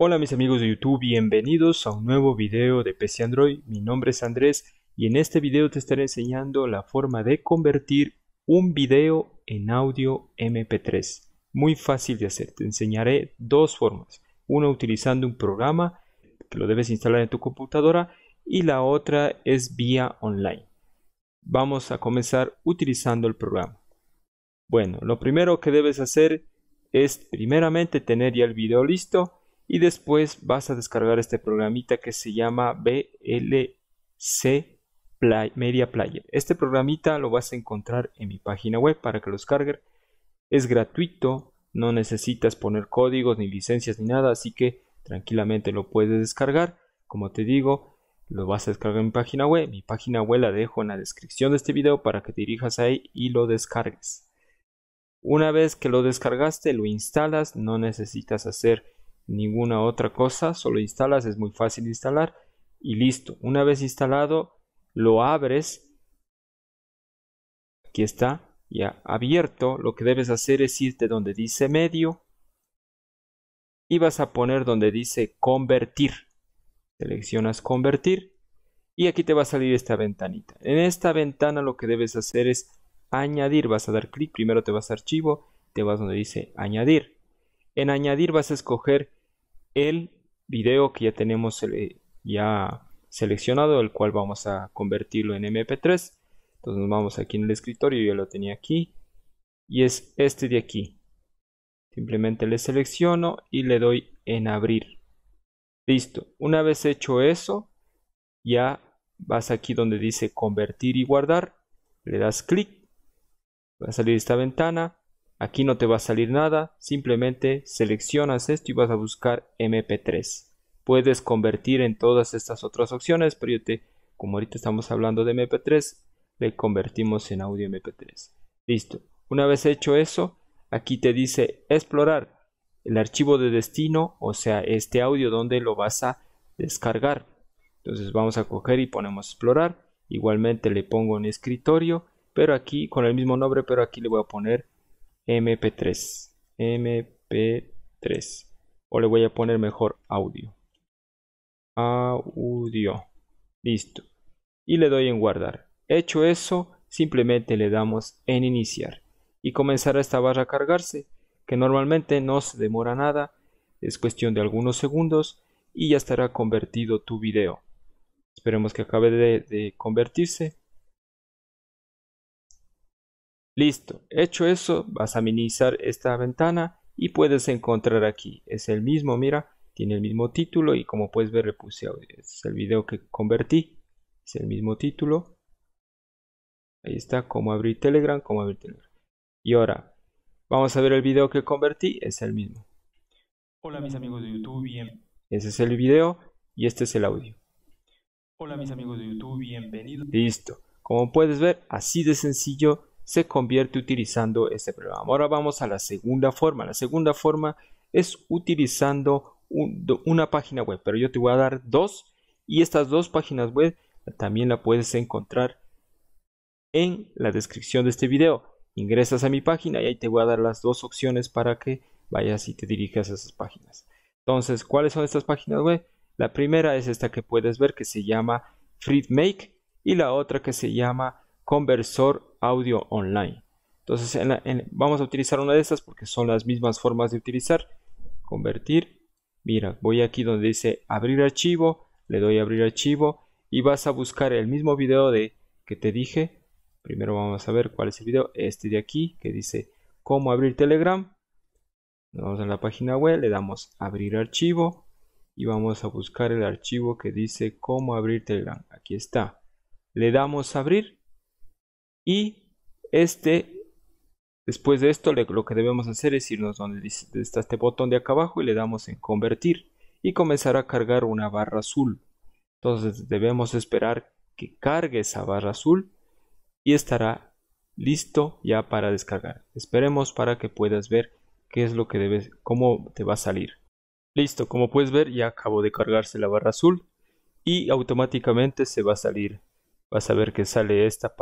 Hola mis amigos de YouTube, bienvenidos a un nuevo video de PC Android, mi nombre es Andrés y en este video te estaré enseñando la forma de convertir un video en audio MP3. Muy fácil de hacer, te enseñaré dos formas, una utilizando un programa que lo debes instalar en tu computadora y la otra es vía online. Vamos a comenzar utilizando el programa. Bueno, lo primero que debes hacer es primeramente tener ya el video listo y después vas a descargar este programita que se llama BLC Media Player. Este programita lo vas a encontrar en mi página web para que lo descargues. Es gratuito, no necesitas poner códigos ni licencias ni nada, así que tranquilamente lo puedes descargar. Como te digo, lo vas a descargar en mi página web. Mi página web la dejo en la descripción de este video para que te dirijas ahí y lo descargues. Una vez que lo descargaste, lo instalas, no necesitas hacer ninguna otra cosa, solo instalas, es muy fácil de instalar y listo. Una vez instalado, lo abres. Aquí está ya abierto. Lo que debes hacer es irte donde dice medio y vas a poner donde dice convertir. Seleccionas convertir y aquí te va a salir esta ventanita. En esta ventana lo que debes hacer es añadir. Vas a dar clic, primero te vas a archivo, te vas donde dice añadir. En añadir vas a escoger el video que ya tenemos eh, ya seleccionado, el cual vamos a convertirlo en MP3. Entonces nos vamos aquí en el escritorio, yo lo tenía aquí. Y es este de aquí. Simplemente le selecciono y le doy en abrir. Listo. Una vez hecho eso, ya vas aquí donde dice convertir y guardar. Le das clic. Va a salir esta ventana. Aquí no te va a salir nada, simplemente seleccionas esto y vas a buscar MP3. Puedes convertir en todas estas otras opciones, pero yo te, como ahorita estamos hablando de MP3, le convertimos en audio MP3. Listo. Una vez hecho eso, aquí te dice explorar el archivo de destino, o sea, este audio donde lo vas a descargar. Entonces vamos a coger y ponemos explorar. Igualmente le pongo en escritorio, pero aquí con el mismo nombre, pero aquí le voy a poner mp3 mp3 o le voy a poner mejor audio audio listo y le doy en guardar hecho eso simplemente le damos en iniciar y comenzará esta barra a cargarse que normalmente no se demora nada es cuestión de algunos segundos y ya estará convertido tu video esperemos que acabe de, de convertirse Listo, hecho eso, vas a minimizar esta ventana y puedes encontrar aquí. Es el mismo, mira, tiene el mismo título y como puedes ver repuse audio. es el video que convertí, es el mismo título. Ahí está, cómo abrir Telegram, cómo abrir Telegram. Y ahora, vamos a ver el video que convertí, es el mismo. Hola mis amigos de YouTube, bien. Ese es el video y este es el audio. Hola mis amigos de YouTube, bienvenidos. Listo. Como puedes ver, así de sencillo se convierte utilizando este programa. Ahora vamos a la segunda forma. La segunda forma es utilizando una página web, pero yo te voy a dar dos y estas dos páginas web también la puedes encontrar en la descripción de este video. Ingresas a mi página y ahí te voy a dar las dos opciones para que vayas y te dirijas a esas páginas. Entonces, ¿cuáles son estas páginas web? La primera es esta que puedes ver que se llama FreeMake y la otra que se llama conversor audio online. Entonces vamos a utilizar una de estas porque son las mismas formas de utilizar. Convertir. Mira, voy aquí donde dice abrir archivo, le doy a abrir archivo y vas a buscar el mismo video de que te dije. Primero vamos a ver cuál es el video, este de aquí que dice cómo abrir Telegram. Vamos a la página web, le damos abrir archivo y vamos a buscar el archivo que dice cómo abrir Telegram. Aquí está. Le damos abrir y este, después de esto, lo que debemos hacer es irnos donde dice, está este botón de acá abajo y le damos en convertir y comenzará a cargar una barra azul. Entonces debemos esperar que cargue esa barra azul y estará listo ya para descargar. Esperemos para que puedas ver qué es lo que debes, cómo te va a salir. Listo, como puedes ver ya acabo de cargarse la barra azul y automáticamente se va a salir vas a ver que sale esta,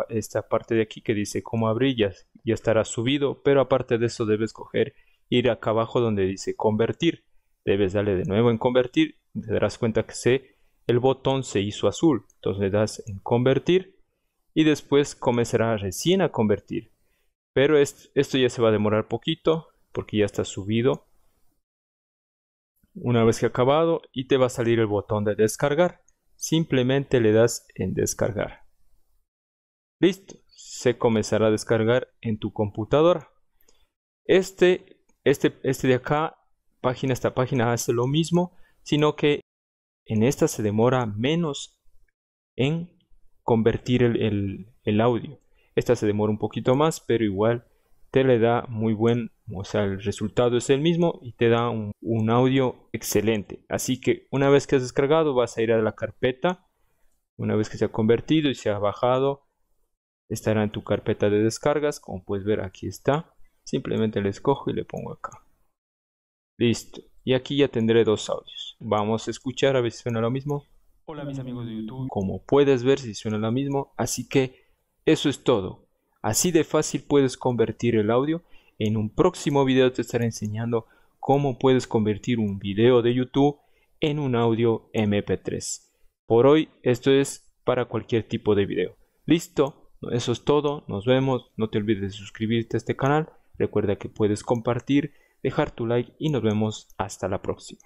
parte de aquí que dice cómo abrir, ya estará subido, pero aparte de eso debes coger, ir acá abajo donde dice convertir, debes darle de nuevo en convertir, te darás cuenta que se, el botón se hizo azul, entonces le das en convertir y después comenzará recién a convertir, pero esto ya se va a demorar poquito porque ya está subido. Una vez que ha acabado y te va a salir el botón de descargar simplemente le das en descargar. Listo, se comenzará a descargar en tu computadora. Este, este, este de acá, página esta página, hace lo mismo, sino que en esta se demora menos en convertir el audio. Esta se demora un poquito más, pero igual te le da muy buen o sea, el resultado es el mismo y te da un, audio excelente. Así que una vez que has descargado, vas a ir a la carpeta. Una vez que se ha convertido y se ha bajado, estará en tu carpeta de descargas. Como puedes ver, aquí está. Simplemente le escojo y le pongo acá. Listo. Y aquí ya tendré dos audios. Vamos a escuchar a ver si suena lo mismo. Hola mis amigos de YouTube. Como puedes ver, si suena lo mismo. Así que eso es todo. Así de fácil puedes convertir el audio en un próximo video te estaré enseñando cómo puedes convertir un video de YouTube en un audio MP3. Por hoy esto es para cualquier tipo de video. Listo, eso es todo, nos vemos, no te olvides de suscribirte a este canal, recuerda que puedes compartir, dejar tu like y nos vemos hasta la próxima.